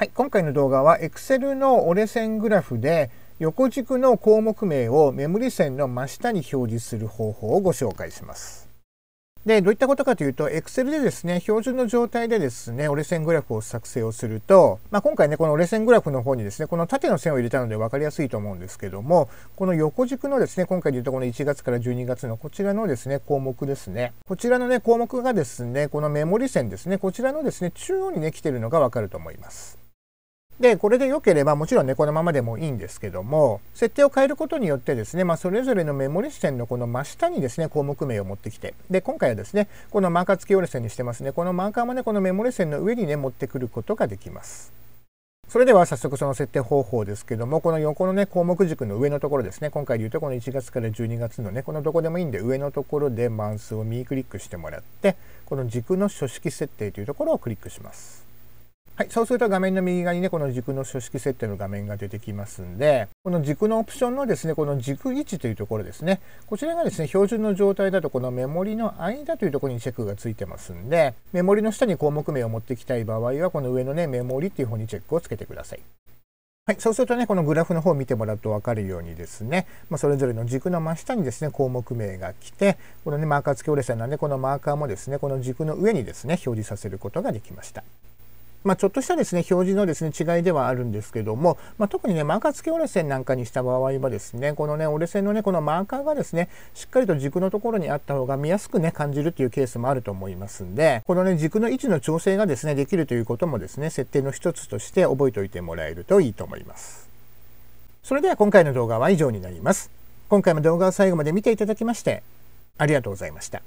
はい、今回の動画は Excel の折れ線グラフで横軸の項目名をメモリ線の真下に表示する方法をご紹介します。で、どういったことかというと、Excel でですね、標準の状態でですね、折れ線グラフを作成をすると、まあ、今回ね、この折れ線グラフの方にですね、この縦の線を入れたので分かりやすいと思うんですけども、この横軸のですね、今回で言うとこの1月から12月のこちらのですね、項目ですね。こちらのね、項目がですね、このメモリ線ですね、こちらのですね、中央にね、来てるのが分かると思います。でこれで良ければもちろんねこのままでもいいんですけども設定を変えることによってですね、まあ、それぞれのメモリ視点のこの真下にですね項目名を持ってきてで今回はですねこのマーカー付き折れ線にしてますねこのマーカーもねこのメモリ線の上にね持ってくることができます。それでは早速その設定方法ですけどもこの横のね項目軸の上のところですね今回で言うとこの1月から12月のねこのどこでもいいんで上のところでマウスを右クリックしてもらってこの軸の書式設定というところをクリックします。はい、そうすると画面の右側にね、この軸の書式設定の画面が出てきますんで、この軸のオプションのですね、この軸位置というところですね。こちらがですね、標準の状態だとこのメモリの間というところにチェックがついてますんで、メモリの下に項目名を持ってきたい場合は、この上のね、メモリっていう方にチェックをつけてください。はい、そうするとね、このグラフの方を見てもらうと分かるようにですね、まあ、それぞれの軸の真下にですね、項目名が来て、このね、マーカー付き折れ線なんで、このマーカーもですね、この軸の上にですね、表示させることができました。まあ、ちょっとしたですね表示のですね違いではあるんですけども、まあ、特にねマーカー付き折れ線なんかにした場合はですねこのね折れ線のねこのマーカーがですねしっかりと軸のところにあった方が見やすくね感じるっていうケースもあると思いますんでこのね軸の位置の調整がですねできるということもですね設定の一つとして覚えておいてもらえるといいと思います。それでは今回の動画は以上になります。今回も動画を最後まで見ていただきましてありがとうございました。